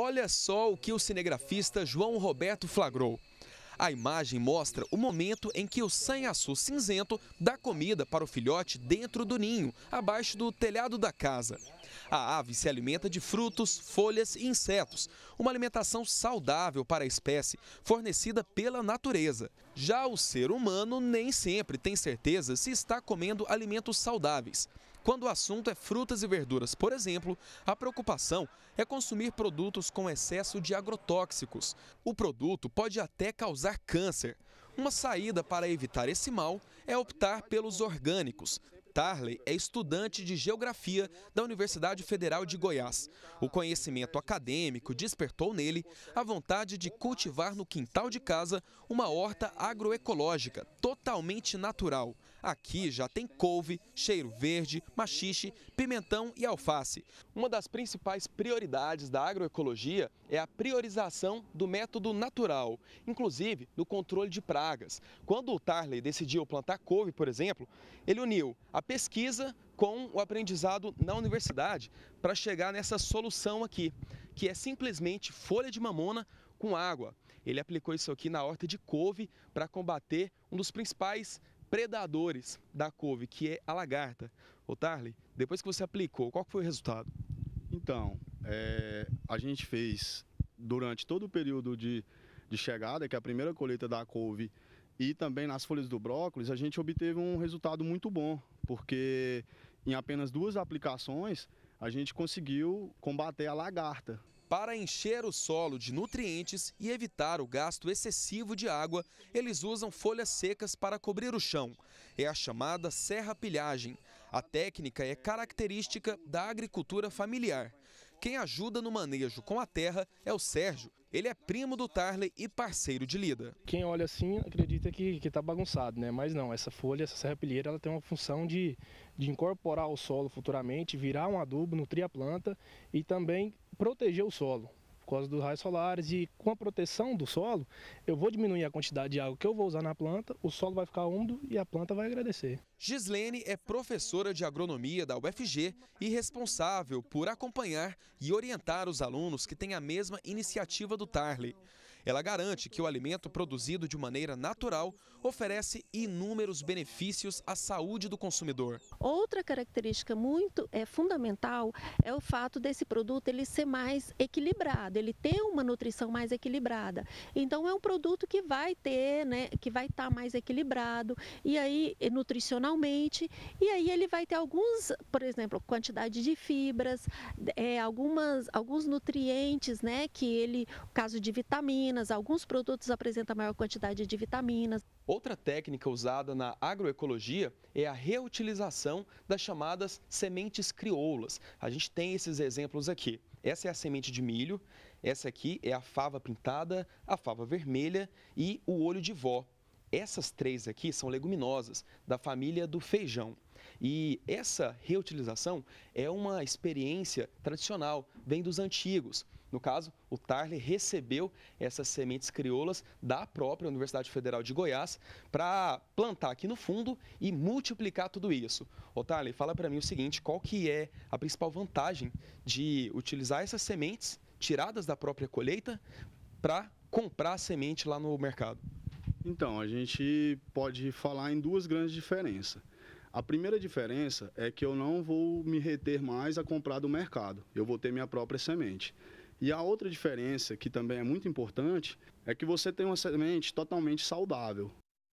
Olha só o que o cinegrafista João Roberto flagrou. A imagem mostra o momento em que o sanhaçu cinzento dá comida para o filhote dentro do ninho, abaixo do telhado da casa. A ave se alimenta de frutos, folhas e insetos, uma alimentação saudável para a espécie, fornecida pela natureza. Já o ser humano nem sempre tem certeza se está comendo alimentos saudáveis. Quando o assunto é frutas e verduras, por exemplo, a preocupação é consumir produtos com excesso de agrotóxicos. O produto pode até causar câncer. Uma saída para evitar esse mal é optar pelos orgânicos, Tarley é estudante de Geografia da Universidade Federal de Goiás. O conhecimento acadêmico despertou nele a vontade de cultivar no quintal de casa uma horta agroecológica totalmente natural. Aqui já tem couve, cheiro verde, machixe, pimentão e alface. Uma das principais prioridades da agroecologia é a priorização do método natural, inclusive do controle de pragas. Quando o Tarley decidiu plantar couve, por exemplo, ele uniu a pesquisa com o aprendizado na universidade para chegar nessa solução aqui, que é simplesmente folha de mamona com água. Ele aplicou isso aqui na horta de couve para combater um dos principais predadores da couve, que é a lagarta. Ô Tarly, depois que você aplicou, qual foi o resultado? Então, é, a gente fez durante todo o período de, de chegada, que é a primeira colheita da couve, e também nas folhas do brócolis, a gente obteve um resultado muito bom, porque em apenas duas aplicações a gente conseguiu combater a lagarta. Para encher o solo de nutrientes e evitar o gasto excessivo de água, eles usam folhas secas para cobrir o chão. É a chamada serra-pilhagem. A técnica é característica da agricultura familiar. Quem ajuda no manejo com a terra é o Sérgio. Ele é primo do Tarley e parceiro de lida. Quem olha assim acredita que está bagunçado, né? Mas não, essa folha, essa serrapilheira, ela tem uma função de, de incorporar o solo futuramente, virar um adubo, nutrir a planta e também proteger o solo por causa dos raios solares e com a proteção do solo, eu vou diminuir a quantidade de água que eu vou usar na planta, o solo vai ficar úmido e a planta vai agradecer. Gislene é professora de agronomia da UFG e responsável por acompanhar e orientar os alunos que têm a mesma iniciativa do Tarle. Ela garante que o alimento produzido de maneira natural oferece inúmeros benefícios à saúde do consumidor. Outra característica muito é, fundamental é o fato desse produto ele ser mais equilibrado, ele ter uma nutrição mais equilibrada. Então é um produto que vai ter, né, que vai estar tá mais equilibrado e aí nutricionalmente e aí ele vai ter alguns, por exemplo, quantidade de fibras, é, algumas, alguns nutrientes, né, que ele, caso de vitaminas alguns produtos apresentam maior quantidade de vitaminas. Outra técnica usada na agroecologia é a reutilização das chamadas sementes crioulas. A gente tem esses exemplos aqui. Essa é a semente de milho, essa aqui é a fava pintada, a fava vermelha e o olho de vó. Essas três aqui são leguminosas, da família do feijão. E essa reutilização é uma experiência tradicional, vem dos antigos. No caso, o Tarle recebeu essas sementes crioulas da própria Universidade Federal de Goiás para plantar aqui no fundo e multiplicar tudo isso. O Tarle, fala para mim o seguinte, qual que é a principal vantagem de utilizar essas sementes tiradas da própria colheita para comprar a semente lá no mercado? Então, a gente pode falar em duas grandes diferenças. A primeira diferença é que eu não vou me reter mais a comprar do mercado, eu vou ter minha própria semente. E a outra diferença, que também é muito importante, é que você tem uma semente totalmente saudável.